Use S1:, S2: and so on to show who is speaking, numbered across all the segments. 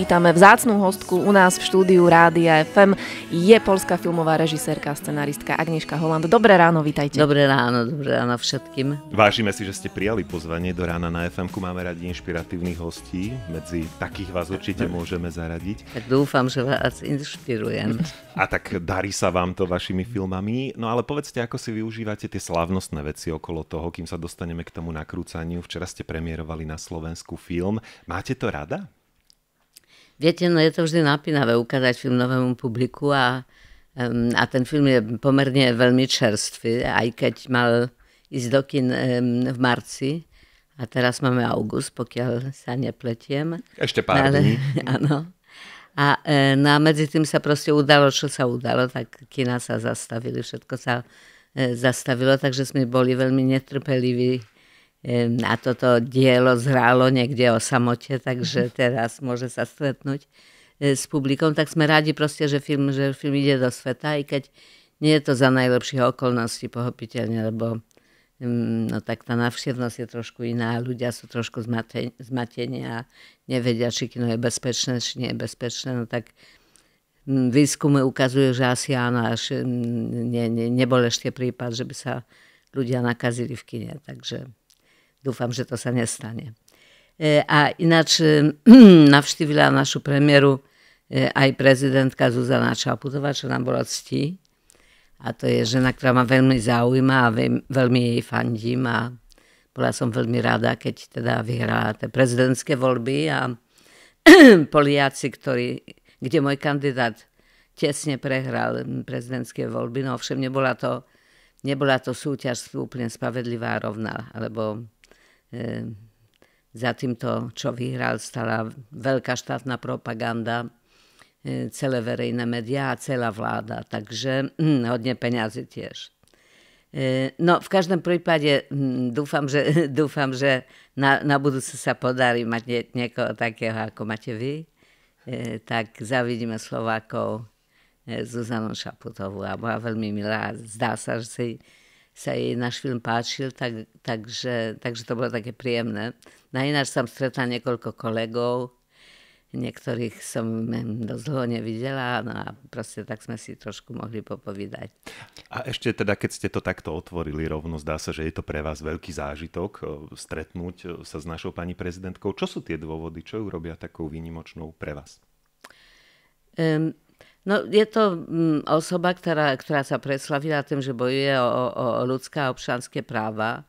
S1: vítame vzácnú hostku u nás v štúdiu Rádia FM. Je polská filmová režisérka a scenaristka Agnieszka Holand. Dobré ráno, vítajte. Dobré ráno, dobré ráno všetkým.
S2: Vážime si, že ste prijali pozvanie do rána na fm Máme radi inšpiratívnych hostí. Medzi takých vás určite môžeme zaradiť. Tak
S3: dúfam, že vás inšpirujem.
S2: A tak darí sa vám to vašimi filmami. No ale povedzte, ako si využívate tie slávnostné veci okolo toho, kým sa dostaneme k tomu nakrúcaniu. Včera ste premiérovali na Slovensku film. Máte to rada?
S3: Wiecie, no je to vždy napínavé ukázať filmovému publiku a, a ten film je pomerne veľmi čerstvý, aj keď mal ísť do kin v marci. A teraz máme august, pokiaľ sa nepletiem. Ešte no, pár ale, dní. Áno. A, e, no a medzi tým sa proste udalo, čo sa udalo, tak kina sa zastavili, všetko sa e, zastavilo, takže sme boli veľmi netrpeliví na toto dielo zhrálo niekde o samote, takže mhm. teraz môže sa stretnúť e, s publikom, tak sme rádi proste, že film, že film ide do sveta, i keď nie je to za najlepších okolností, pohopiteľne, lebo no tak tá navštevnosť je trošku iná, ľudia sú trošku zmatení, zmatení a nevedia, či kino je bezpečné, či nie je bezpečné, no tak mm, výskumy ukazujú, že asi áno, až mm, ne, ne, nebol ešte prípad, že by sa ľudia nakazili v kine, takže Dúfam, že to sa nestane. E, a ináč e, navštívila našu premiéru e, aj prezidentka Zuzana Čaputová, čo nám bola ctí. A to je žena, ktorá ma veľmi zaujíma a veľmi jej fandím a bola som veľmi rada, keď teda vyhrala tie prezidentské voľby a Poliaci, ktorí, kde môj kandidát tesne prehral prezidentské voľby, no ovšem nebola to, nebola to súťaž úplne spravedlivá a rovná, alebo Ehm, za týmto, čo vyhral, stala veľká štátna propaganda, e, celé verejné médiá a celá vláda. Takže hm, hodne peňazí tiež. E, no, v každom prípade hm, dúfam, že, dúfam, že na, na budúce sa podarí mať nie, niekoho takého, ako máte vy. E, tak zavidíme Slovákov Zuzanou Šaputovú a bola veľmi milá. Zdá sa, že si sa jej náš film páčil, tak, takže, takže to bolo také príjemné. Na no ináč som stretla niekoľko kolegov, Niektorých som dosť dlho nevidela no a proste tak sme si trošku mohli popovídať.
S2: A ešte teda, keď ste to takto otvorili rovno, zdá sa, že je to pre vás veľký zážitok e, stretnúť e, sa s našou pani prezidentkou. Čo sú tie dôvody, čo ju robia takou výnimočnou pre vás?
S3: No, je to mm, osoba, ktorá, ktorá sa preslavila tým, že bojuje o, o, o ľudské a občanské práva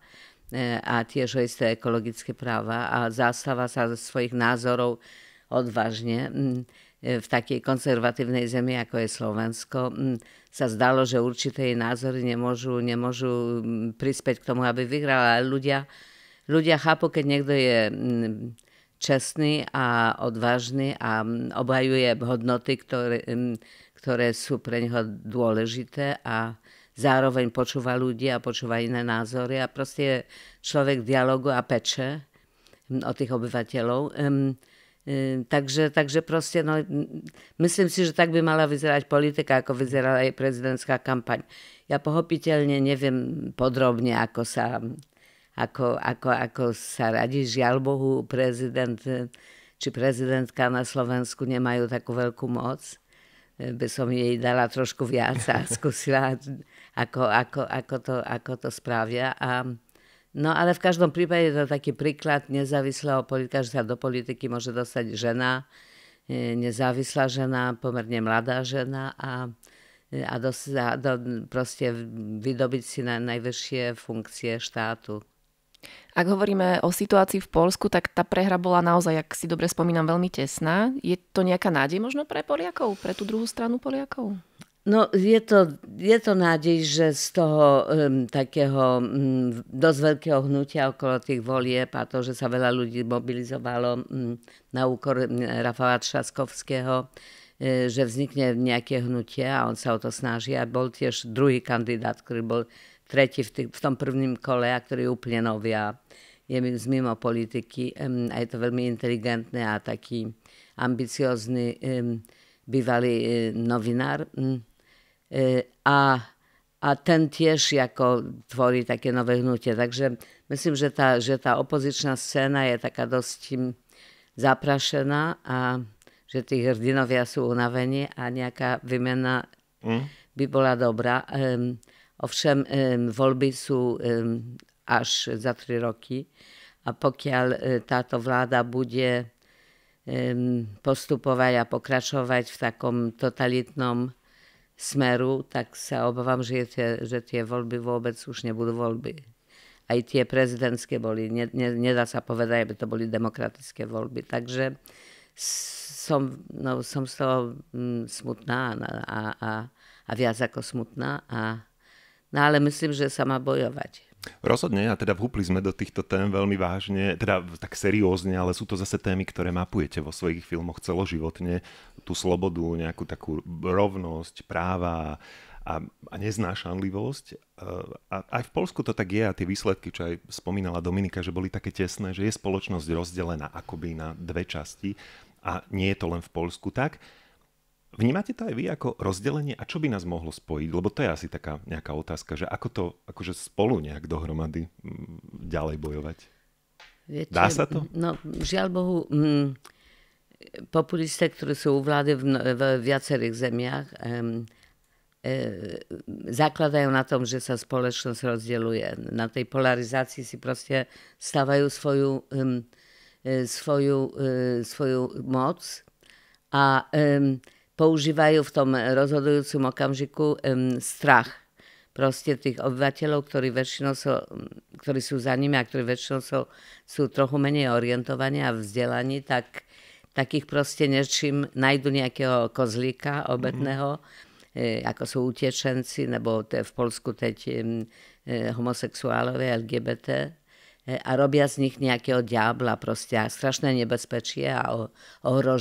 S3: e, a tiež o isté ekologické práva a zastáva sa svojich názorov odvážne. Mm, e, v takej konzervatívnej zemi, ako je Slovensko, mm, sa zdalo, že určité jej názory nemôžu, nemôžu prispieť k tomu, aby vyhrala. Ale ľudia, ľudia chápu, keď niekto je čestný a odvážny a mm, obhajuje hodnoty, ktoré, mm, ktoré sú pre neho dôležité a zároveň počúva ľudí a počúva iné názory a proste je človek dialogu a peče mm, o tých obyvateľov. E, takže, takže proste, no, myslím si, že tak by mala vyzerať politika, ako vyzerala aj prezidentská kampaň. Ja pochopiteľne neviem podrobne, ako sa ako, ako, ako sa radi. Žiaľ Bohu, prezident či prezidentka na Slovensku nemajú takú veľkú moc e, by som jej dala trošku viac a skúsila, ako, ako, ako, to, ako to správia. A, no ale v každom prípade je to taký príklad nezávislého politika, že sa do politiky môže dostať žena, e, nezávislá žena, pomerne mladá žena a, e, a, dos, a do, proste vydobiť si na najvyššie funkcie štátu. Ak
S1: hovoríme o situácii v Polsku, tak tá prehra bola naozaj, ak si dobre spomínam, veľmi tesná. Je to nejaká nádej možno pre Poliakov, pre tú druhú stranu Poliakov? No je to, je to nádej, že z
S3: toho um, takého um, dosť veľkého hnutia okolo tých volieb a to, že sa veľa ľudí mobilizovalo um, na úkor mm, Rafala um, e, že vznikne nejaké hnutie a on sa o to snaží. A bol tiež druhý kandidát, ktorý bol tretí v, tý, v tom prvním kole a ktorý je úplne nový a je z mimo politiky a je to veľmi inteligentný a taký ambiciózny bývalý e, novinár. Mm. E, a, a ten tiež ako tvorí také nové hnutie. Takže myslím, že tá, že tá opozičná scéna je taká dosť zaprašená a že tí hrdinovia sú unavení a nejaká výmena mm. by bola dobrá. Um, Owszem, wolby są aż za trzy roki, a pokiaľ e, táto vláda bude postupovať a pokračovať v takom totalitnom smeru, tak sa obávam, že tie, že tie voľby vôbec už nebudú voľby. Aj tie prezidentské boli, ne, ne, nedá sa povedať, aby to boli demokratické voľby. Takže som, no, som z toho mm, smutná a, a, a, a viac ako smutná a No ale myslím, že sa má bojovať.
S2: Rozhodne a teda vhúpli sme do týchto tém veľmi vážne, teda tak seriózne, ale sú to zase témy, ktoré mapujete vo svojich filmoch celoživotne, tú slobodu, nejakú takú rovnosť, práva a, a neznášanlivosť. E, a aj v Polsku to tak je a tie výsledky, čo aj spomínala Dominika, že boli také tesné, že je spoločnosť rozdelená akoby na dve časti a nie je to len v Polsku tak. Vnímate to aj vy ako rozdelenie a čo by nás mohlo spojiť? Lebo to je asi taká nejaká otázka, že ako to akože spolu nejak dohromady mm, ďalej bojovať? Viete, Dá sa to?
S3: No, žiaľ Bohu, m, populisté, ktorí sú u vlády v, no, v viacerých zemiach, em, e, zakladajú na tom, že sa spoločnosť rozdeľuje. Na tej polarizácii si proste stávajú svoju, e, svoju, e, svoju moc a používajú v tom rozhodujúcom okamžiku um, strach proste tých obyvateľov, ktorí, väčšinou sú, ktorí sú za nimi a ktorí väčšinou sú, sú trochu menej orientovaní a vzdelaní, tak takých proste nečím nájdu nejakého kozlíka obetného, mm-hmm. e, ako sú utečenci, nebo te, v Polsku teď e, homosexuálové, LGBT, e, a robia z nich nejakého diabla proste, strašné nebezpečie a o, ohroženie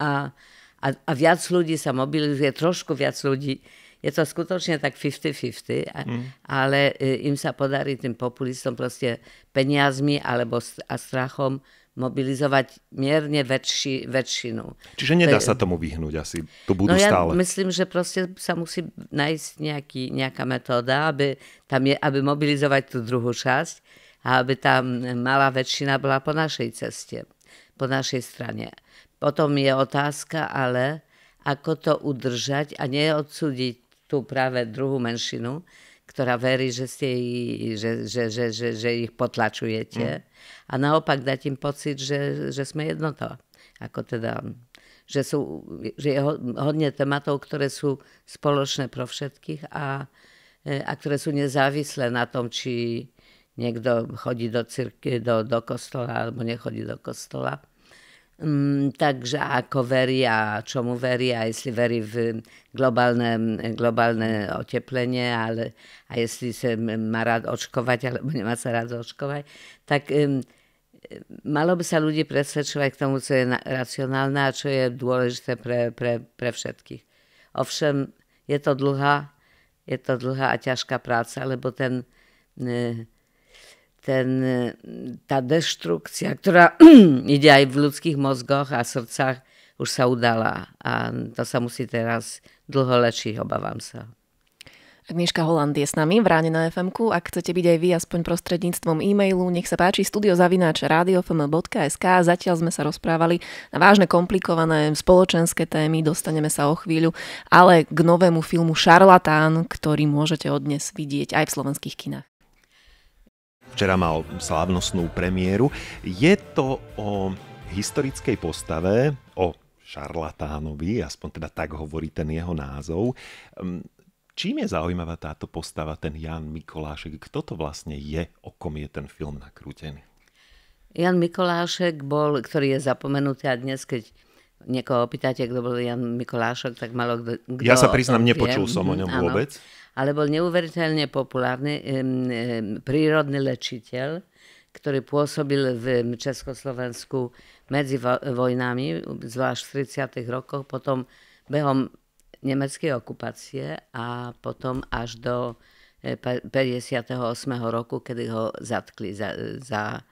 S3: a a, a viac ľudí sa mobilizuje, trošku viac ľudí. Je to skutočne tak 50-50, mm. ale e, im sa podarí tým populistom proste peniazmi alebo a strachom mobilizovať mierne väčši, väčšinu. Čiže nedá sa tomu vyhnúť asi, to budú no ja stále. myslím, že proste sa musí nájsť nejaký, nejaká metóda, aby, tam je, aby mobilizovať tú druhú časť a aby tá malá väčšina bola po našej ceste, po našej strane. Potom je otázka ale, ako to udržať a neodsúdiť tú práve druhú menšinu, ktorá verí, že, ste jej, že, že, že, že, že ich potlačujete. Mm. A naopak dať im pocit, že, že sme jednota. Ako teda, že, sú, že je hodne tematov, ktoré sú spoločné pro všetkých a, e, a ktoré sú nezávislé na tom, či niekto chodí do, cirky, do, do kostola alebo nechodí do kostola. Mm. Mm, także a coveria, czemu veria, jeśli weri w globalne, globalne ocieplenie, ale, a jeśli se ma rad oczkować, ale nie ma co rad oczkować, tak y, malo by sa ludzi presvedčovať k tomu, co je racjonalne a čo je dôležité pre, pre, pre všetkých. Ovšem, je to dlhá, je to dlhá a ťažká práca, lebo ten y, ten, e, tá deštrukcia, ktorá ide aj v ľudských mozgoch a srdcach, už sa udala a to sa musí teraz dlho lečiť, obávam sa.
S1: Agnieszka Holand je s nami v Ráne na fm Ak chcete byť aj vy aspoň prostredníctvom e-mailu, nech sa páči studiozavináč radiofm.sk. Zatiaľ sme sa rozprávali na vážne komplikované spoločenské témy, dostaneme sa o chvíľu, ale k novému filmu Šarlatán, ktorý môžete odnes vidieť aj v slovenských kinách.
S2: Včera mal slávnostnú premiéru. Je to o historickej postave, o šarlatánovi, aspoň teda tak hovorí ten jeho názov. Ehm, čím je zaujímavá táto postava, ten Jan Mikolášek? Kto to vlastne je, o kom je ten film nakrútený?
S3: Jan Mikolášek bol, ktorý je zapomenutý a dnes, keď niekoho opýtate, kto bol Jan Mikolášok, tak malo kto... kto ja sa priznám, nepočul som o mhm, ňom vôbec. áno. Ale bol neuveriteľne populárny um, um, prírodný lečiteľ, ktorý pôsobil v Československu medzi vojnami, zvlášť v 30. rokoch, potom behom nemeckej okupácie a potom až do 58. E, roku, kedy ho zatkli za, za,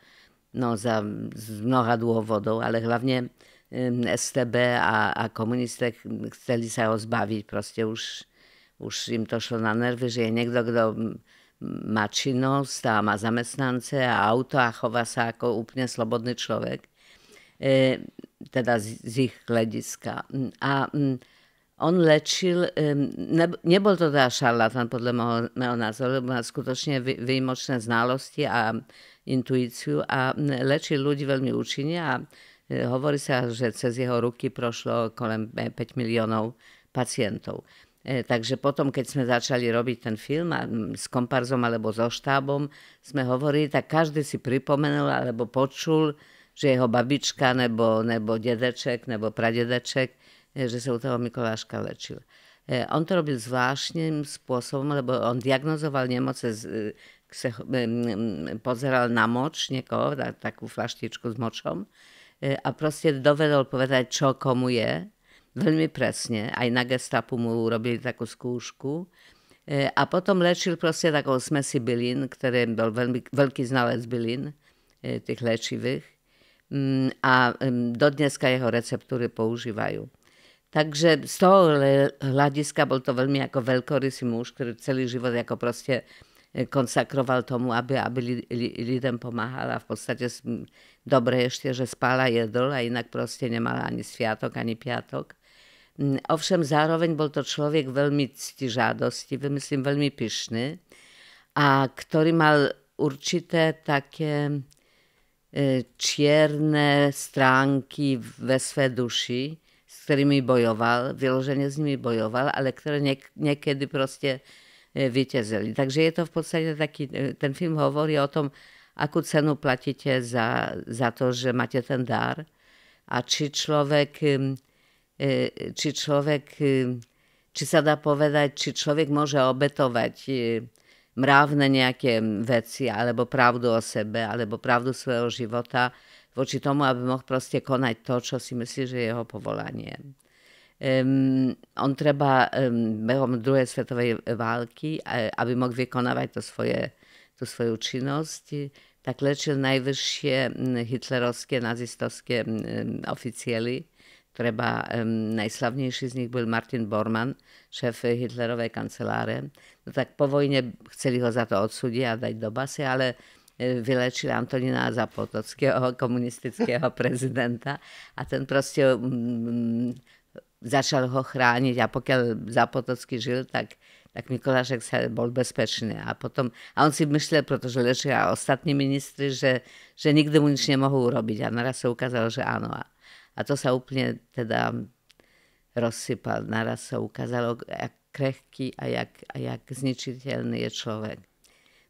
S3: no, za z mnoha dôvodov, ale hlavne STB a, a komuniste chceli sa ho zbaviť. Proste už, už im to šlo na nervy, že je niekto, kto má činnosť a má zamestnance a auto a chová sa ako úplne slobodný človek. E, teda z, z ich hľadiska. A m, on lečil, ne, nebol to teda šarlatán podľa môjho, môjho názoru, má skutočne vy, výjimočné znalosti a intuíciu a lečil ľudí veľmi účinne a E, hovorí sa, že cez jeho ruky prošlo kolem 5 e, miliónov pacientov. E, takže potom, keď sme začali robiť ten film s komparzom alebo so štábom, sme hovorili, tak každý si pripomenul alebo počul, že jeho babička nebo, nebo dedeček nebo pradedeček, že sa u toho Mikoláška lečil. On to robil zvláštnym spôsobom, lebo on diagnozoval nemoce, pozeral na moč niekoho, takú flaštičku s močom, Y, a proste dovedel povedať, čo komu je, veľmi presne. Aj na gestapu mu robili takú skúšku. Y, a potom lečil proste takou smesi bylin, ktorý bol veľmi, veľký znalec bylín, y, tých léčivých. Mm, a do dneska jeho receptúry používajú. Takže z toho hľadiska bol to veľmi ako veľkorysý muž, ktorý celý život ako proste Y, konsekrował tomu, aby, aby lidem pomagała. W podstawie dobre jeszcze, że spala jedol, a inak proste nie ma ani światok, ani piatok. Mm, owszem, zároveň bol to človek veľmi ctižádostivý, myslím, veľmi pyšný, a ktorý mal určité také y, čierne stránky ve své duši, s ktorými bojoval, vyloženě s nimi bojoval, ale ktoré niekiedy niekedy proste E, vyťazili. Takže je to v podstate taký, e, ten film hovorí o tom, akú cenu platíte za, za to, že máte ten dar a či človek, e, či človek, či sa dá povedať, či človek môže obetovať mravné nejaké veci, alebo pravdu o sebe, alebo pravdu svojho života voči tomu, aby mohol proste konať to, čo si myslí, že je jeho povolanie. Um, on treba um, behom druhej svetovej války, aby mohol vykonávať to svoje, tú svoju činnosť, tak lečil najvyššie hitlerovské, nazistovské um, oficiely. Treba, um, najslavnejší z nich bol Martin Bormann, šéf Hitlerovej kanceláre. No tak po vojne chceli ho za to odsúdiť a dať do basy, ale e, vylečil Antonína Zapotockého, komunistického prezidenta. A ten proste začal ho chrániť a pokiaľ za Potocky žil, tak, tak Mikolášek sa bol bezpečný. A, potom, a on si myslel, pretože lečia a ostatní ministri, že, že nikdy mu nič nemohú urobiť. A naraz sa ukázalo, že áno. A, a to sa úplne teda rozsypal. Naraz sa ukázalo, jak krehký a jak, a jak zničiteľný je človek.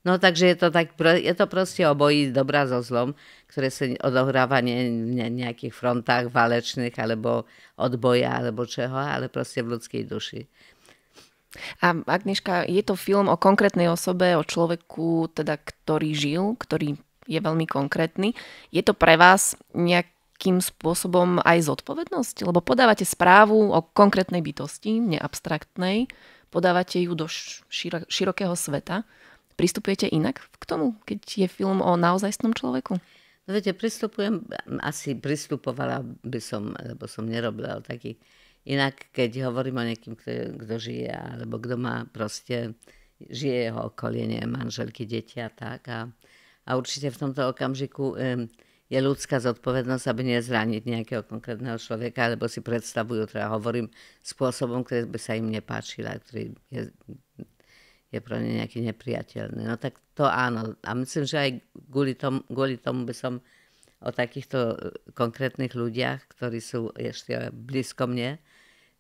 S3: No takže je to, tak, je to proste obojí dobrá so zlom, ktoré sa odohráva ne, ne, nejakých frontách válečných alebo odboja alebo čeho,
S1: ale proste v ľudskej duši. A Agneška, je to film o konkrétnej osobe, o človeku, teda, ktorý žil, ktorý je veľmi konkrétny. Je to pre vás nejakým spôsobom aj zodpovednosť? Lebo podávate správu o konkrétnej bytosti, neabstraktnej, podávate ju do širokého sveta. Pristupujete inak k tomu, keď je film o naozajstnom človeku? No viete, pristupujem,
S3: asi pristupovala by som, lebo som nerobila taký. Inak, keď hovorím o niekým, kto, kto žije, alebo kto má proste, žije jeho okolie, nie, manželky, deti a tak. A, a určite v tomto okamžiku um, je ľudská zodpovednosť, aby nezraniť nejakého konkrétneho človeka, alebo si predstavujú, teda hovorím, spôsobom, ktorý by sa im nepáčil a ktorý je je pro ne nejaký nepriateľný. No tak to áno. A myslím, že aj kvôli tomu, kvôli tomu by som o takýchto e, konkrétnych ľuďach, ktorí sú ešte blízko mne,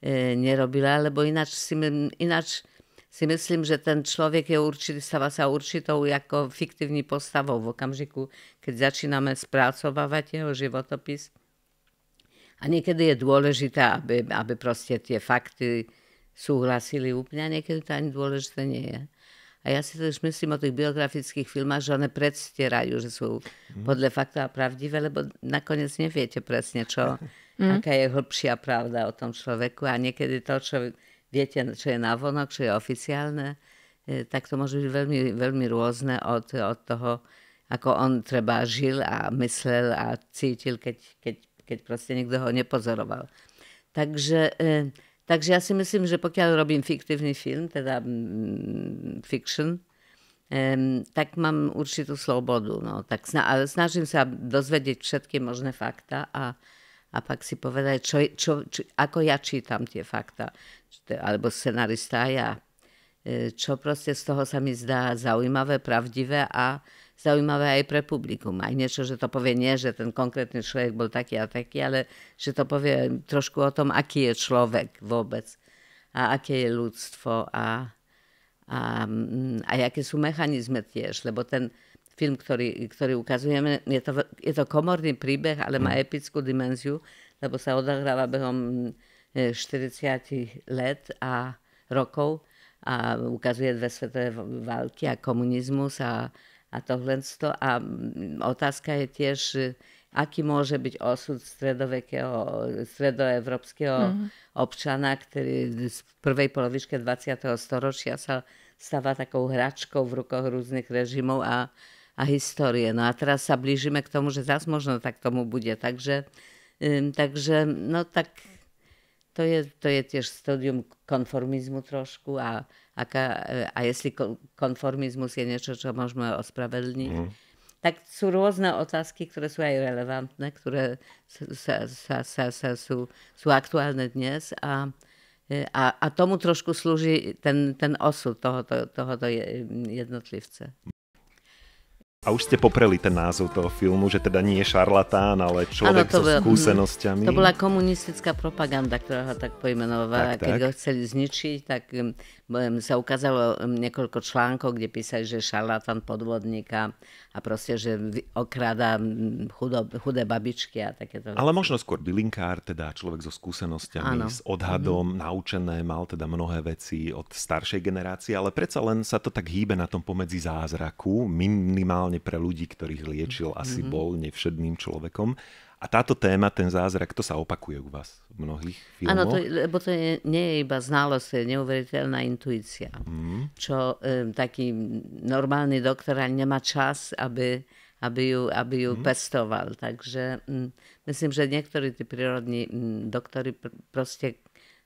S3: e, nerobila, lebo ináč si, ináč si myslím, že ten človek je určitý, stáva sa určitou ako fiktívny postavou v okamžiku, keď začíname spracovávať jeho životopis. A niekedy je dôležité, aby, aby proste tie fakty, súhlasili úplne a niekedy to ani dôležité nie je. A ja si to už myslím o tých biografických filmách, že one predstierajú, že sú mhm. podľa fakta a pravdivé, lebo nakoniec neviete presne, čo, mm. aká je hĺbšia pravda o tom človeku. A niekedy to, čo viete, čo je navonok, čo je oficiálne, e, tak to môže byť veľmi, veľmi rôzne od, od toho, ako on treba žil a myslel a cítil, keď, keď, keď proste nikto ho nepozoroval. Takže eh, Takže ja si myslím, že pokiaľ robím fiktívny film, teda mm, fiction, um, tak mám určitú slobodu. No. Tak sna- ale snažím sa dozvedieť všetky možné fakta a, a pak si povedať, čo, čo, čo, ako ja čítam tie fakta, alebo scenarista ja. E, čo proste z toho sa mi zdá zaujímavé, pravdivé a, zaujímavé aj pre publikum. Aj niečo, že to povie nie, že ten konkrétny človek bol taký a taký, ale že to povie trošku o tom, aký je človek vôbec a aké je ľudstvo a, a, mm, a aké sú mechanizmy tiež, lebo ten film, ktorý, ktorý ukazujeme, je to, je to komorný príbeh, ale má mm. epickú dimenziu, lebo sa odohráva behom 40 e, let a rokov a ukazuje dve svetové války a komunizmus a, a to A otázka je tiež, e, aký môže byť osud stredovekého, stredoevropského mm. občana, ktorý v prvej polovičke 20. storočia sa stáva takou hračkou v rukoch rôznych režimov a, a histórie. No a teraz sa blížime k tomu, že zase možno tak tomu bude. Takže, um, takže no tak to jest, to jest też studium konformizmu troszkę a, a, a jeśli konformizmus jest nieco co możemy ospravedlniť, mm. tak sú rôzne otázky, które są aj które są są są są sa sú, dnes a, a, a tomu troszkę służy ten, ten osud tego tohoto jednotlivce.
S2: A už ste popreli ten názov toho filmu, že teda nie je šarlatán, ale človek ano, to so bol, skúsenosťami. To bola
S3: komunistická propaganda, ktorá ho tak pojmenovala. Tak, Keď tak. ho chceli zničiť, tak um, sa ukázalo um, niekoľko článkov, kde písali, že šarlatán podvodníka a proste, že okráda chudob, chudé babičky a takéto. Ale
S2: možno skôr bylinkár, teda človek so skúsenosťami, ano. s odhadom, mm-hmm. naučené, mal teda mnohé veci od staršej generácie, ale predsa len sa to tak hýbe na tom pomedzi zázraku, minimálne minimálne pre ľudí, ktorých liečil, asi mm-hmm. bol nevšedným človekom. A táto téma, ten zázrak, to sa opakuje u vás v mnohých filmoch. Áno,
S3: lebo to je, nie je iba znalosť, je neuveriteľná intuícia. Mm. Čo e, taký normálny doktor ani nemá čas, aby, aby ju, aby ju mm. pestoval. Takže m, mm, myslím, že niektorí tí prírodní m, mm, doktory pr- proste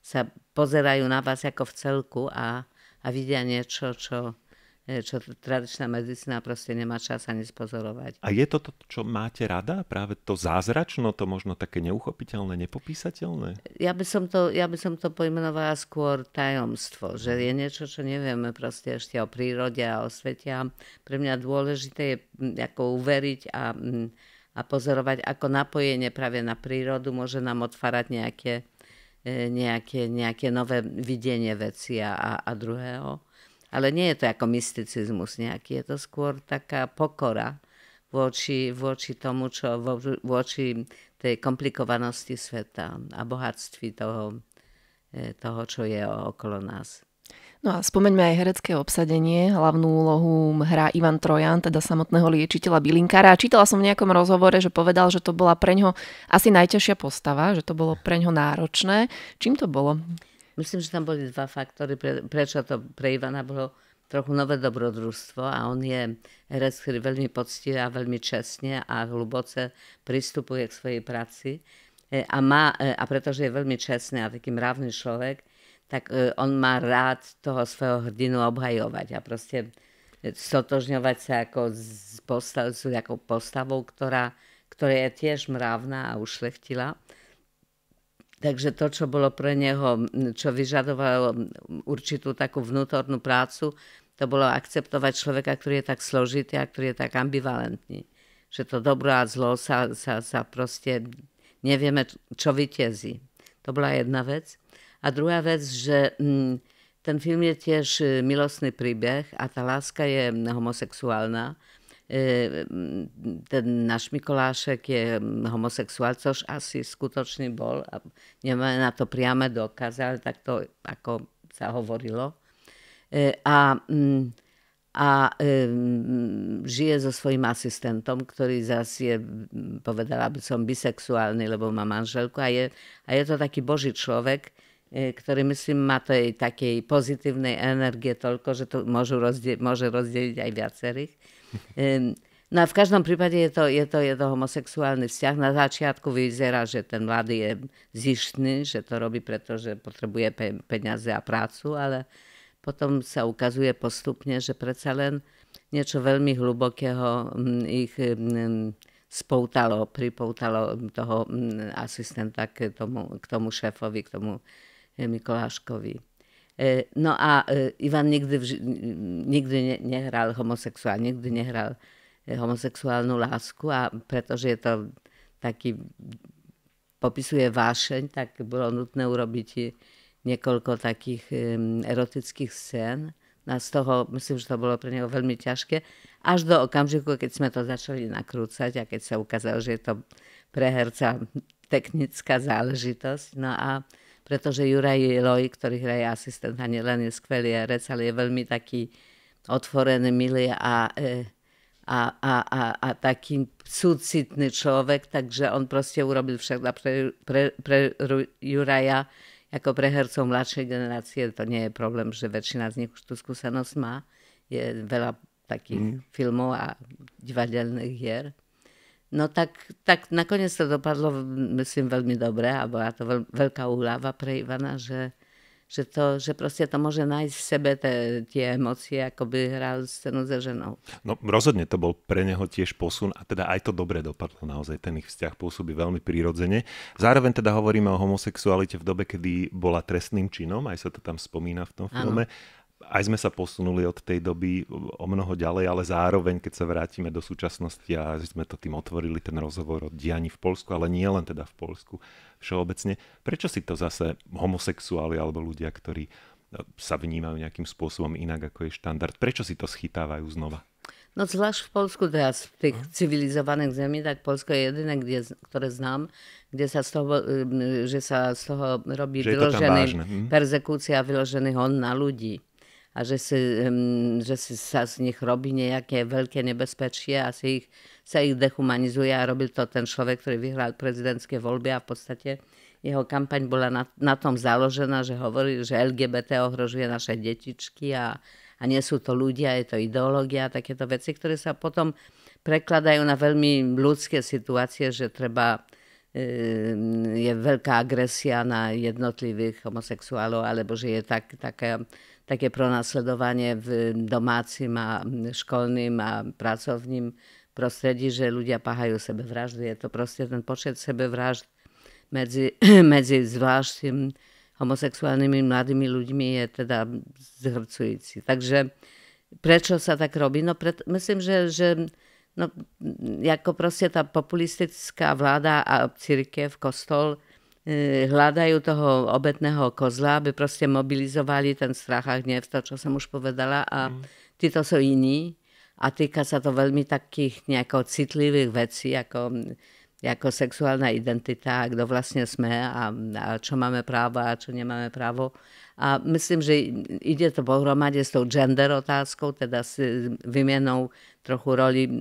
S3: sa pozerajú na vás ako v celku a, a vidia niečo, čo E, čo tradičná medicína proste nemá čas ani spozorovať.
S2: A je to to, čo máte rada? Práve to zázračno, to možno také neuchopiteľné, nepopísateľné?
S3: Ja by som to, ja by som to pojmenovala skôr tajomstvo, že mhm. je niečo, čo nevieme proste ešte o prírode a o svete. A pre mňa dôležité je ako uveriť a, a pozorovať, ako napojenie práve na prírodu môže nám otvárať nejaké, e, nejaké, nejaké nové videnie veci a, a druhého ale nie je to ako mysticizmus nejaký, je to skôr taká pokora voči, voči tomu, čo, vo, voči tej komplikovanosti sveta a bohatství toho, e, toho, čo je okolo nás.
S1: No a spomeňme aj herecké obsadenie. Hlavnú úlohu hrá Ivan Trojan, teda samotného liečiteľa a Čítala som v nejakom rozhovore, že povedal, že to bola pre ňo asi najťažšia postava, že to bolo pre ňo náročné. Čím to bolo? Myslím, že tam boli dva faktory, pre, prečo to pre Ivana bolo trochu nové dobrodružstvo
S3: a on je herec, ktorý veľmi poctivý a veľmi čestne a hluboce pristupuje k svojej práci e, a, má, e, a pretože je veľmi čestný a taký mravný človek, tak e, on má rád toho svojho hrdinu obhajovať a proste stotožňovať sa ako s, postav, s takou postavou, ktorá, ktorá je tiež mravná a ušlechtila. Takže to, čo bolo pre neho, čo vyžadovalo určitú takú vnútornú prácu, to bolo akceptovať človeka, ktorý je tak složitý a ktorý je tak ambivalentný. Že to dobro a zlo sa, sa, sa proste nevieme, čo vytiezí. To bola jedna vec. A druhá vec, že ten film je tiež e, milostný príbeh a tá láska je homosexuálna E, ten náš Mikolášek je homosexuál, což asi skutočný bol. A nemáme na to priame dokázať, ale tak to ako sa hovorilo. E, a, mm, a e, mm, žije so svojím asistentom, ktorý zase je, mm, povedala by som, bisexuálny, lebo má manželku a je, a je to taký boží človek, ktorý myslím má tej takej pozitívnej energie toľko, že to môžu rozdie- môže rozdeliť aj viacerých. No a v každom prípade je to, je to, je to homosexuálny vzťah. Na začiatku vyzerá, že ten mladý je zištný, že to robí, pretože potrebuje pe- peniaze a prácu, ale potom sa ukazuje postupne, že predsa len niečo veľmi hlubokého mm, ich mm, spoutalo, pripoutalo toho mm, asistenta k tomu, k tomu šéfovi, k tomu eh, Mikoláškovi. E, no a e, Ivan nikdy nigdy nehral homosexuálne, nigdy nehral e, homosexuálnu lásku a pretože je to taký, popisuje vášeň, tak bolo nutné urobiť niekoľko takých erotických scén. A z toho, myslím, že to bolo pre neho veľmi ťažké, až do okamžiku, keď sme to začali nakrúcať a keď sa ukázalo, že je to pre herca technická záležitosť. No a pretože Juraj Loj, ktorý hraje asistenta, nielen je skvelý herec, ale je veľmi taký otvorený, milý a, e, a, a, a, a taký súcitný človek, takže on proste urobil všetko pre, pre, pre Juraja ako pre hercov mladšej generácie to nie je problém, že väčšina z nich už tú skúsenosť má. Je veľa takých mm. filmov a divadelných hier. No tak, tak nakoniec to dopadlo, myslím, veľmi dobre a bola to veľká úľava pre Ivana, že, že, to, že proste to môže nájsť v sebe te, tie emócie, ako by hral scénu so ženou.
S2: No rozhodne to bol pre neho tiež posun a teda aj to dobre dopadlo naozaj, ten ich vzťah pôsobí veľmi prirodzene. Zároveň teda hovoríme o homosexualite v dobe, kedy bola trestným činom, aj sa to tam spomína v tom filme. Ano aj sme sa posunuli od tej doby o mnoho ďalej, ale zároveň, keď sa vrátime do súčasnosti a sme to tým otvorili, ten rozhovor o dianí v Polsku, ale nie len teda v Polsku, všeobecne, prečo si to zase homosexuáli alebo ľudia, ktorí e, sa vnímajú nejakým spôsobom inak, ako je štandard, prečo si to schytávajú znova?
S3: No zvlášť v Polsku teraz, v tých civilizovaných zemí, tak Polsko je jediné, kde, ktoré znám, kde sa z toho, e, že sa z toho robí že vyložený, perzekúcia hm? persekúcia vyložených na ľudí a že si, že si sa z nich robí nejaké veľké nebezpečie a si ich, sa ich dehumanizuje a robil to ten človek, ktorý vyhral prezidentské voľby a v podstate jeho kampaň bola na, na tom založená, že hovorí, že LGBT ohrožuje naše detičky a, a nie sú to ľudia, je to ideológia a takéto veci, ktoré sa potom prekladajú na veľmi ľudské situácie, že treba je veľká agresia na jednotlivých homosexuálov, alebo že je tak, taká Také pronasledowanie v domácim a szkolnym a pracovním prostredí, že ľudia páchajú sebevraždy. Je to proste ten počet sebevražd medzi, medzi zvlášť homosexuálnymi mladými ľuďmi je teda zhrcujúci. Takže prečo sa tak robí? No pred, myslím, že, že no, ako proste tá populistická vláda a církev, kostol Y, hľadajú toho obetného kozla, aby proste mobilizovali ten strach a hnev, to, čo som už povedala. A mhm. títo sú iní a týka sa to veľmi takých nejako citlivých vecí, ako, ako sexuálna identita, kto vlastne sme a, a čo máme právo a čo nemáme právo. A myslím, že ide to pohromade s tou gender otázkou, teda s výmenou trochu roli e, e,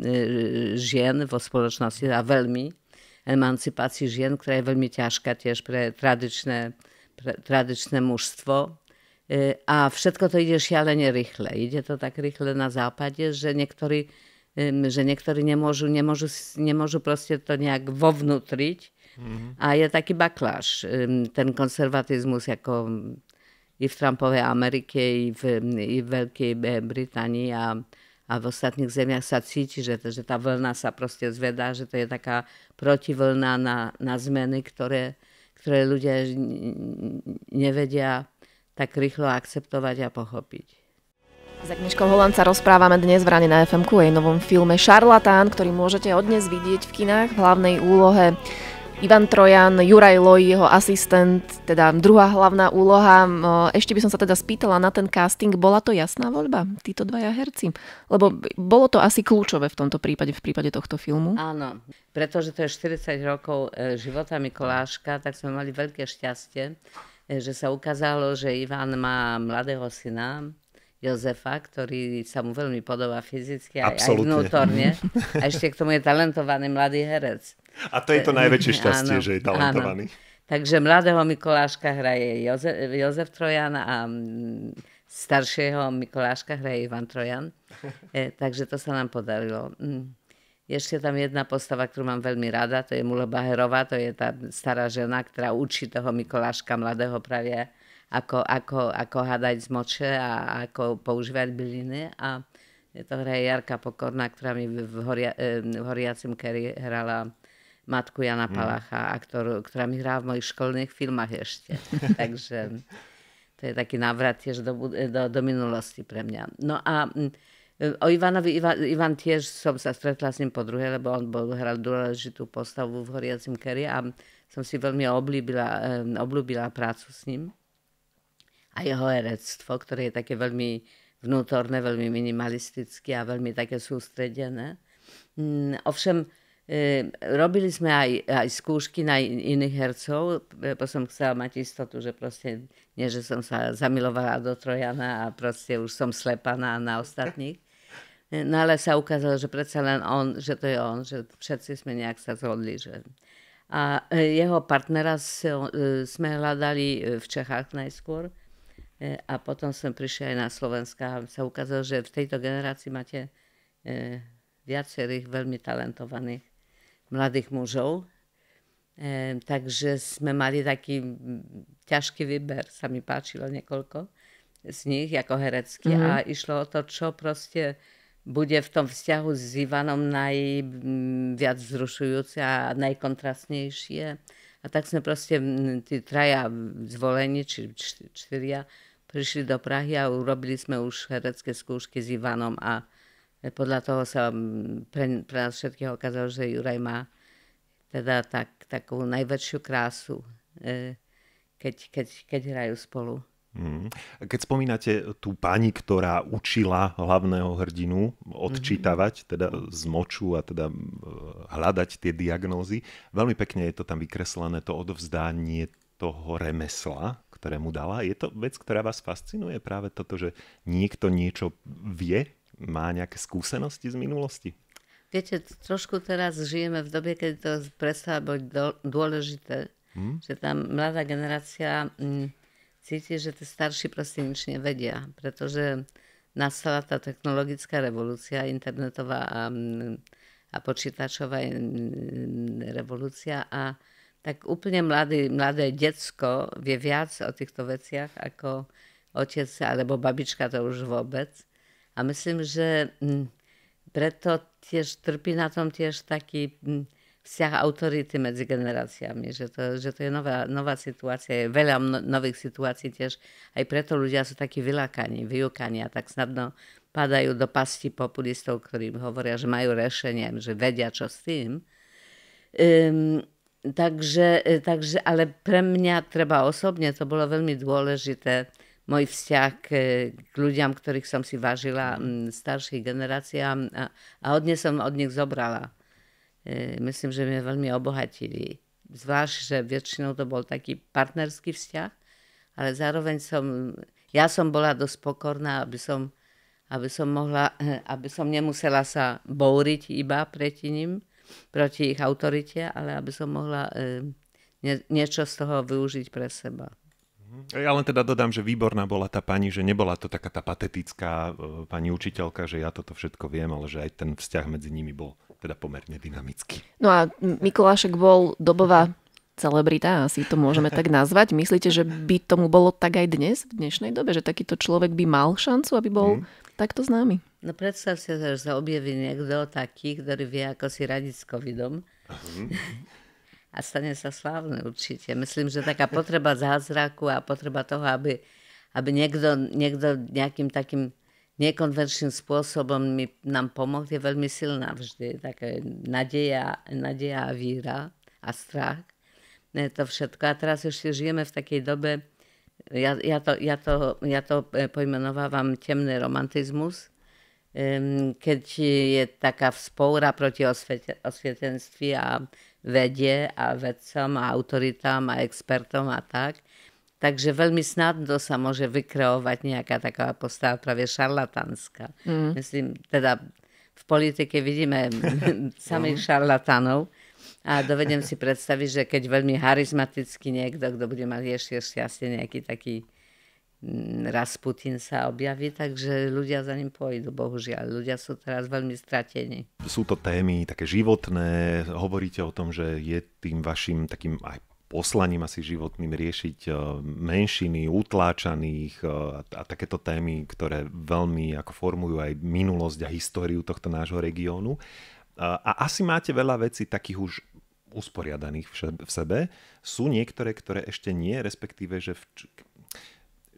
S3: žien vo spoločnosti a veľmi emancypacji žien, która je veľmi ťažká, tiež tradyczne, tradičné, pre y, A wszystko to ide šialene rychle. Idzie to tak rychle na że že nie może, nie może, nie może proste to nejak vovnútriť. Mhm. A jest taki backlash. Ten konserwatyzm, jako i w Trumpowej Ameryce, i w, i w Wielkiej Brytanii, a a v ostatných zemiach sa cíti, že, že tá vlna sa proste zvedá, že to je taká protivlna na, na zmeny, ktoré, ktoré ľudia nevedia tak rýchlo akceptovať a pochopiť.
S1: Za knižkou Holand sa rozprávame dnes v Rane na FMK o jej novom filme Šarlatán, ktorý môžete odnes vidieť v kinách v hlavnej úlohe Ivan Trojan, Juraj Loj, jeho asistent, teda druhá hlavná úloha. Ešte by som sa teda spýtala na ten casting, bola to jasná voľba, títo dvaja herci? Lebo bolo to asi kľúčové v tomto prípade, v prípade tohto filmu. Áno,
S3: pretože to je 40 rokov e, života Mikoláška, tak sme mali veľké šťastie, e, že sa ukázalo, že Ivan má mladého syna, Jozefa, ktorý sa mu veľmi podobá fyzicky aj, aj vnútorne. A ešte k tomu je talentovaný mladý herec.
S2: A to je to najväčšie šťastie, áno, že je talentovaný.
S3: Áno. Takže mladého Mikoláška hraje Jozef, Jozef Trojan a mm, staršieho Mikoláška hraje Ivan Trojan. E, takže to sa nám podarilo. Mm. Ešte tam jedna postava, ktorú mám veľmi rada, to je Mulo Baherová, to je tá stará žena, ktorá učí toho Mikuláška mladého práve ako, ako, ako hadať z moče a ako používať byliny. A to hraje Jarka Pokorná, ktorá mi v, horia, e, v Horiacim Kerry hrala matku Jana mm. Palacha, a ktorú, ktorá mi hrá v mojich školných filmách ešte. Takže to je taký návrat tiež do, do, do minulosti pre mňa. No a mm, o Ivanovi, Ivan, Ivan tiež som sa stretla s ním po druhé, lebo on bol, hral dôležitú postavu v Horiacim keri a som si veľmi oblíbila, oblúbila prácu s ním a jeho herectvo, ktoré je také veľmi vnútorné, veľmi minimalistické a veľmi také sústredené. Mm, ovšem, Ehm, robili sme aj, aj skúšky na iných hercov, lebo som chcela mať istotu, že proste nie, že som sa zamilovala do Trojana a proste už som slepaná na ostatných. E, no ale sa ukázalo, že predsa len on, že to je on, že všetci sme nejak sa zhodli. Že... A e, jeho partnera e, sme hľadali v Čechách najskôr a potom som prišiel aj na Slovenska a sa ukázalo, že v tejto generácii máte viacerých veľmi talentovaných mladých mužov. E, takže sme mali taký ťažký výber, sa mi páčilo niekoľko z nich ako herecky mm-hmm. a išlo o to, čo proste bude v tom vzťahu s Ivanom najviac vzrušujúce a najkontrastnejšie. A tak sme proste tí traja zvolení, či čtyria, prišli do Prahy a urobili sme už herecké skúšky s Ivanom a podľa toho sa mm, pre, pre nás všetkých okázalo, že Juraj má teda tak, takú najväčšiu krásu, e, keď, keď, keď hrajú spolu.
S2: Mm. Keď spomínate tú pani, ktorá učila hlavného hrdinu odčítavať, mhm. teda z moču a teda hľadať tie diagnózy, veľmi pekne je to tam vykreslené, to odovzdanie toho remesla, ktoré mu dala. Je to vec, ktorá vás fascinuje práve toto, že niekto niečo vie má nejaké skúsenosti z minulosti?
S3: Viete, trošku teraz žijeme v dobe, keď to prestáva byť dôležité. Hmm? Že tá mladá generácia m, hm, cíti, že tie starší proste nič nevedia, pretože nastala tá technologická revolúcia, internetová a, hm, a počítačová hm, revolúcia a tak úplne mladý, mladé decko vie viac o týchto veciach ako otec alebo babička to už vôbec. a myslím, že mm, preto tiež trpí na tom tiež taký mm, vzťah autority medzi generáciami, že to, že to je nová, nová situácia, je veľa nových situácií tiež, aj preto ľudia sú takí vylákaní, vyúkaní a tak snadno padajú do pasti populistov, ktorí hovoria, že majú riešenie, že vedia čo s tým. Um, takže, e, takže, ale pre mňa treba osobne, to bolo veľmi dôležité, môj vzťah e, k ľuďom, ktorých som si vážila, staršie generácie a, a odne som od nich zobrala. E, myslím, že mňa veľmi obohatili. Zvlášť, že väčšinou to bol taký partnerský vzťah, ale zároveň som, ja som bola dosť pokorná, aby som, aby som mohla, e, aby som nemusela sa bouriť iba proti ním, proti ich autorite, ale aby som mohla nie, niečo z toho využiť pre seba.
S2: Mhm. Ja len teda dodám, že výborná bola tá pani, že nebola to taká tá patetická e, pani učiteľka, že ja toto všetko viem, ale že aj ten vzťah medzi nimi bol teda pomerne dynamický.
S1: No a Mikulášek bol dobová celebrita, asi to môžeme tak nazvať. Myslíte, že by tomu bolo tak aj dnes, v dnešnej dobe, že takýto človek by mal šancu, aby bol mm. takto známy?
S3: No predstav si, že sa objaví niekto taký, ktorý vie, ako si radiť s covidom. Mm. a stane sa slávny určite. Myslím, že taká potreba zázraku a potreba toho, aby, aby niekto, niekto nejakým takým nekonvenčným spôsobom mi, nám pomohol, je veľmi silná vždy. Taká nadeja, nadeja a víra a strach. Ne, to všetko. A teraz ešte žijeme v takej dobe, ja, ja, to, ja, to, ja to pojmenovávam temný romantizmus, keď je taká vzpoura proti osvete, osvietenství a vedie a vedcom a autoritám a expertom a tak. Takže veľmi snadno sa môže vykreovať nejaká taká postava práve šarlatánska. Mm. Myslím, teda v politike vidíme samých mm. No. šarlatánov a dovedem si predstaviť, že keď veľmi charizmatický niekto, kto bude mať ešte šťastie nejaký taký Rasputin sa objaví, takže ľudia za ním pôjdu, bohužiaľ. Ľudia sú teraz veľmi stratení.
S2: Sú to témy také životné, hovoríte o tom, že je tým vašim takým aj poslaním asi životným riešiť e, menšiny, utláčaných e, a takéto témy, ktoré veľmi ako formujú aj minulosť a históriu tohto nášho regiónu. E, a asi máte veľa vecí takých už usporiadaných v sebe. Sú niektoré, ktoré ešte nie, respektíve, že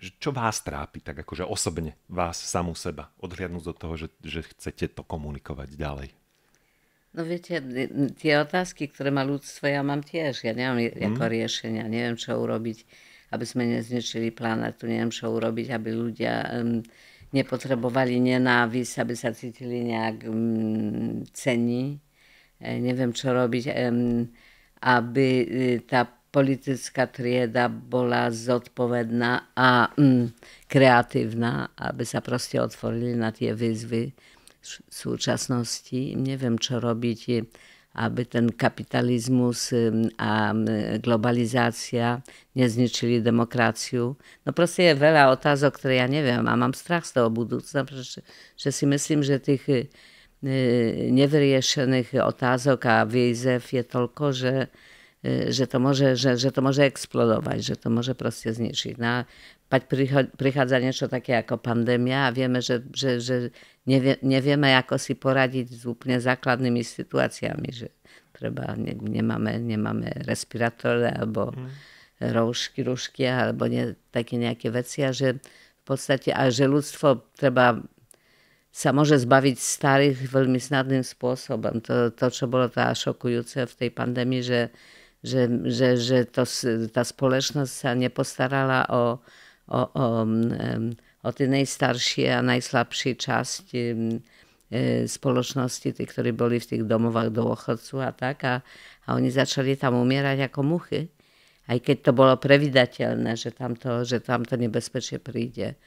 S2: že čo vás trápi, tak akože osobne vás samú seba, odhliadnúť do toho, že, že chcete to komunikovať ďalej.
S3: No viete, e, tie otázky, ktoré má ľudstvo, ja mám tiež. Ja nemám mm. ako riešenia, neviem, čo urobiť, aby sme nezničili planetu, neviem, čo urobiť, aby ľudia um, nepotrebovali nenávisť, aby sa cítili nejak um, cení. E, neviem, čo robiť, um, aby e, tá politycka trieda bola zodpovedná a mm, kreatívna, aby sa proste otvorili na tie výzvy súčasnosti. Neviem, čo robiť, aby ten kapitalizmus mm, a mm, globalizácia nezničili demokraciu. No proste je veľa otázok, ktoré ja neviem a mám strach z toho budúcna, znaczy, pretože že si myslím, že tých y, y, nevyriešených otázok a výzev je toľko, že Y, że to może, że że to może eksplodować, że to môže proste zničiť. Na, no, pať prichádza niečo také ako pandémia a wiemy, że nie, že nie nevieme, ako si poradiť s zupełnie základnými sytuacjami, że trzeba nie nemáme, nemáme respirátory alebo mm. roušky, rúšky alebo ne, také nejaké veci a že v podstate, a że ľudstvo trzeba sa môže starych starých veľmi sposobem. To, to čo ta szokujące w tej pandemii, że že, že, že to, tá spoločnosť sa nepostarala o, o, o, o tie najstaršie a najslabšie časti e, spoločnosti, tí, ktorí boli v tých domovách dôchodcu a tak. A, a oni začali tam umierať ako muchy. Aj keď to bolo previdateľné, že tam to, že tam to nebezpečie príde.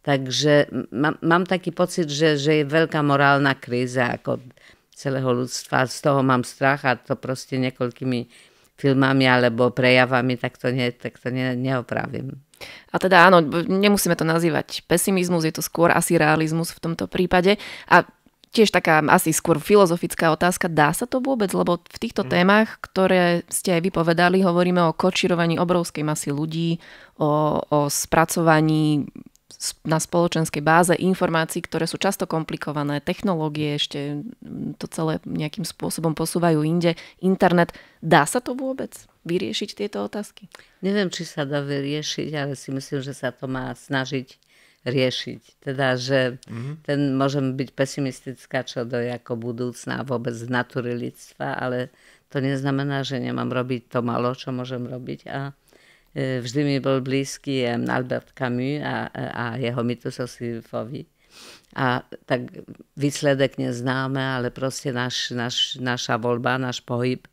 S3: Takže mám, mám taký pocit, že, že je veľká morálna kríza ako celého ľudstva. Z toho mám strach a to proste niekoľkými
S1: filmami alebo prejavami, tak to, nie, tak to nie, neopravím. A teda áno, nemusíme to nazývať pesimizmus, je to skôr asi realizmus v tomto prípade. A tiež taká asi skôr filozofická otázka, dá sa to vôbec? Lebo v týchto mm. témach, ktoré ste aj vypovedali, hovoríme o kočirovaní obrovskej masy ľudí, o, o spracovaní na spoločenskej báze informácií, ktoré sú často komplikované, technológie ešte to celé nejakým spôsobom posúvajú inde, internet. Dá sa to vôbec vyriešiť tieto otázky?
S3: Neviem, či sa dá vyriešiť, ale si myslím, že sa to má snažiť riešiť. Teda, že mm-hmm. ten môžem byť pesimistická čo do ako budúcna vôbec z naturilictva, ale to neznamená, že nemám robiť to malo, čo môžem robiť a E, vždy mi bol blízky Albert Camus a, e, a jeho mytus o Sisyfovi. A tak výsledek neznáme, ale proste naš, naš, naša voľba, náš pohyb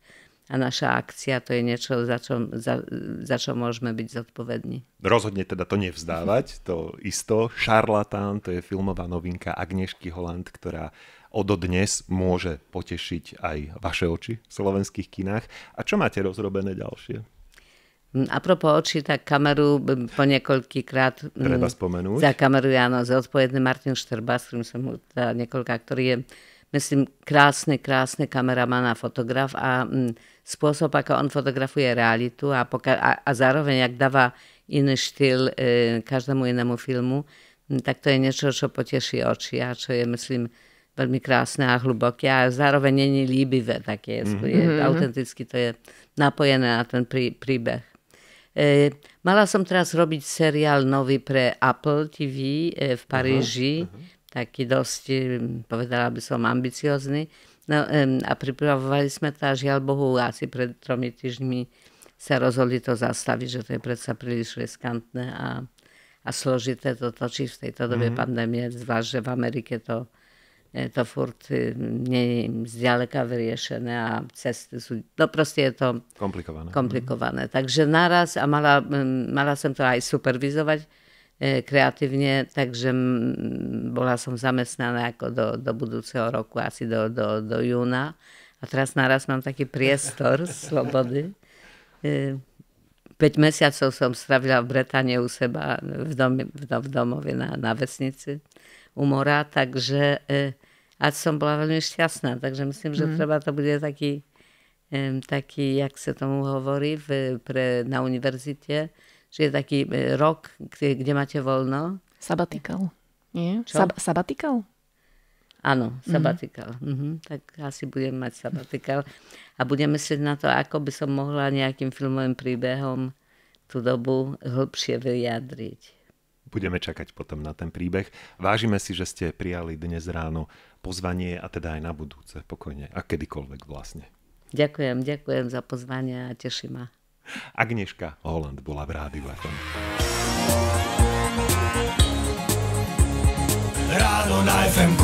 S3: a naša akcia to je niečo, za čo, za, za čo môžeme byť zodpovední.
S2: Rozhodne teda to nevzdávať, to isto. Šarlatán, to je filmová novinka Agnešky Holland, ktorá dnes môže potešiť aj vaše oči v slovenských kinách. A čo máte rozrobené ďalšie?
S3: Hm, a propos oči, tak kameru po niekoľkýkrát... Hm, Treba spomenúť. Za kameru, áno, za odpovedný Martin Šterba, s ktorým som teda niekoľká, ktorý je, myslím, krásny, krásny kameraman a fotograf a m, hm, spôsob, ako on fotografuje realitu a, poka- a, a zároveň, jak dáva iný štýl e, každému inému filmu, m, tak to je niečo, čo poteší oči a čo je, myslím, veľmi krásne a hluboké a zároveň není líbivé také. Mm-hmm. Je, mhm. Mhm. autenticky to je napojené na ten prí, príbeh. E, Mala som teraz robiť seriál nový pre Apple TV e, v Paríži, uh-huh. uh-huh. taký dosť, e, povedala by som, ambiciozný. No, e, a pripravovali sme tá, žiaľ Bohu, asi pred tromi týždňmi sa rozhodli to zastaviť, že to je predsa príliš riskantné a, a složité to točiť v tejto dobe uh-huh. pandémie, zvlášť, že v Amerike to E, to furt y, nie, z daleka wyriešené a cesty są no proste je to Komplikowane. Komplikowane. Mm. Takže naraz, a mala, mala sam to aj supervizovať e, kreatywnie. Także bola som zamestnaná jako do, do budúceho roku, asi do, do, do juna. A teraz naraz mam taki priestor slobody. 5 e, mesiacov są sprawiła w Bretane u seba w domie no, w dom, v na, na umora. Także A som bola veľmi šťastná, takže myslím, že mm. treba to bude taký, taký, jak sa tomu hovorí v, pre, na univerzite, že je taký e, rok, kde, kde máte voľno.
S1: Sabatikal. Nie? Čo? Sab- sabatikal?
S3: Áno, mhm. sabatikal. mm Mm-hmm. Tak asi budem mať sabatikal. A budem myslieť na to, ako by som mohla nejakým filmovým príbehom tú dobu hĺbšie vyjadriť.
S2: Budeme čakať potom na ten príbeh. Vážime si, že ste prijali dnes ráno pozvanie a teda aj na budúce pokojne a kedykoľvek vlastne.
S3: Ďakujem, ďakujem za pozvanie
S2: a teším ma. Agneška Holland bola v rádiu FM. Ráno na fm